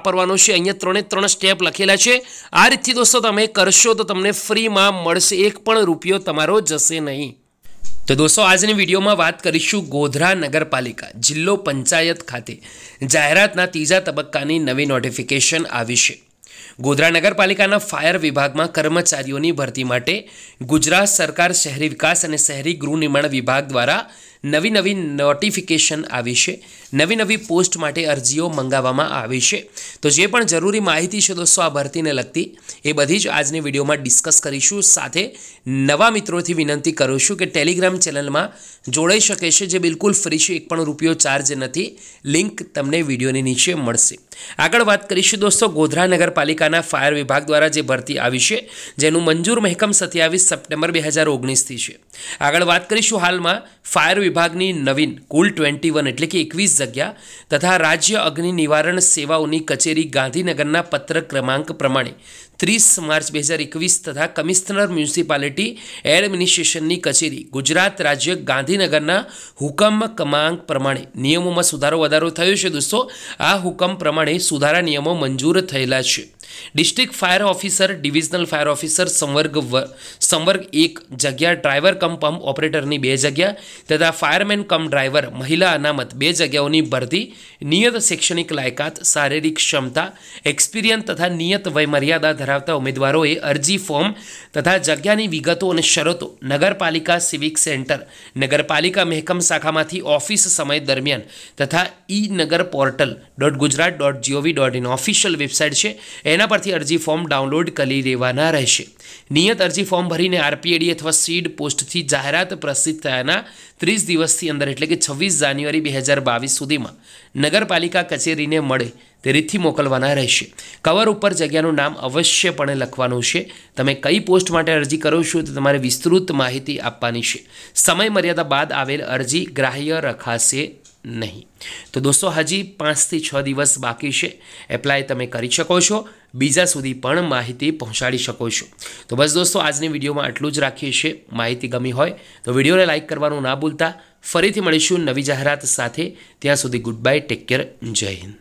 વાપરવાનો છે અહીંયા ત્રણે ત્રણ સ્ટેપ લખેલા છે આ રીતથી દોસ્તો તમે કરશો તો તમને ફ્રીમાં મળશે એક પણ રૂપિયો તમારો જશે નહીં તો દોસ્તો આજની વિડીયોમાં વાત કરીશું ગોધરા નગરપાલિકા જિલ્લો પંચાયત ખાતે જાહેરાતના ત્રીજા તબક્કાની નવી નોટિફિકેશન આવી છે ગોધરા નગરપાલિકાના ફાયર વિભાગમાં કર્મચારીઓની ભરતી માટે ગુજરાત સરકાર શહેરી વિકાસ અને શહેરી ગૃહ નિર્માણ વિભાગ દ્વારા નવી નવી નોટિફિકેશન આવી છે નવી નવી પોસ્ટ માટે અરજીઓ મંગાવવામાં આવી છે તો જે પણ જરૂરી માહિતી છે દોસ્તો આ ભરતીને લગતી એ બધી જ આજની વિડીયોમાં ડિસ્કસ કરીશું સાથે નવા મિત્રોથી વિનંતી કરું છું કે ટેલિગ્રામ ચેનલમાં જોડાઈ શકે છે જે બિલકુલ ફ્રી છે એક પણ રૂપિયો ચાર્જ નથી લિંક તમને વિડીયોની નીચે મળશે આગળ વાત કરીશું દોસ્તો ગોધરા નગરપાલિકાના ફાયર વિભાગ દ્વારા જે ભરતી આવી છે જેનું મંજૂર મહેકમ સત્યાવીસ સપ્ટેમ્બર બે હજાર ઓગણીસથી છે આગળ વાત કરીશું હાલમાં ફાયર વિભાગની નવીન કુલ ટ્વેન્ટી વન એટલે કે એકવીસ જગ્યા તથા રાજ્ય અગ્નિ નિવારણ સેવાઓની કચેરી ગાંધીનગરના પત્ર ક્રમાંક પ્રમાણે ત્રીસ માર્ચ બે હજાર એકવીસ તથા કમિશનર મ્યુનિસિપાલિટી એડમિનિસ્ટ્રેશનની કચેરી ગુજરાત રાજ્ય ગાંધીનગરના હુકમ ક્રમાંક પ્રમાણે નિયમોમાં સુધારો વધારો થયો છે દોસ્તો આ હુકમ પ્રમાણે સુધારા નિયમો મંજૂર થયેલા છે district fire officer divisional fire officer સંવર્ગ સંવર્ગ એક જગ્યા ડ્રાઈવર કમ પંપ ઓપરેટરની બે જગ્યા તથા ફાયરમેન કમ ડ્રાઈવર મહિલા અનામત બે જગ્યાઓની ભરતી નિયત શૈક્ષણિક લાયકાત શારીરિક ક્ષમતા એક્સપિરિયન્સ તથા નિયત વયમર્યાદા ધરાવ ધરાવતા ઉમેદવારોએ અરજી ફોર્મ તથા જગ્યાની વિગતો અને શરતો નગરપાલિકા સિવિક સેન્ટર નગરપાલિકા મહેકમ શાખામાંથી ઓફિસ સમય દરમિયાન તથા e Nagar portal dot Gujarat dot GOV dot in official website છે એના પરથી અરજી ફોર્મ ડાઉનલોડ કરી લેવાના રહેશે નિયત અરજી ફોર્મ ભરીને આરપીએડી અથવા સીડ પોસ્ટથી જાહેરાત પ્રસિદ્ધ થયાના ત્રીસ દિવસથી અંદર એટલે કે છવ્વીસ જાન્યુઆરી બે હજાર બાવીસ સુધીમાં નગરપાલિકા કચેરીને મળે તે રીતથી મોકલવાના રહેશે કવર ઉપર જગ્યાનું નામ અવશ્યપણે લખવાનું છે તમે કઈ પોસ્ટ માટે અરજી કરો છો તો તમારે વિસ્તૃત માહિતી આપવાની છે સમય મર્યાદા બાદ આવેલ અરજી ગ્રાહ્ય રખાશે નહીં તો દોસ્તો હજી પાંચથી છ દિવસ બાકી છે એપ્લાય તમે કરી શકો છો બીજા સુધી પણ માહિતી પહોંચાડી શકો છો તો બસ દોસ્તો આજની વિડીયોમાં આટલું જ રાખીએ છીએ માહિતી ગમી હોય તો વિડીયોને લાઇક કરવાનું ના ભૂલતા ફરીથી મળીશું નવી જાહેરાત સાથે ત્યાં સુધી ગુડ બાય ટેક કેર જય હિન્દ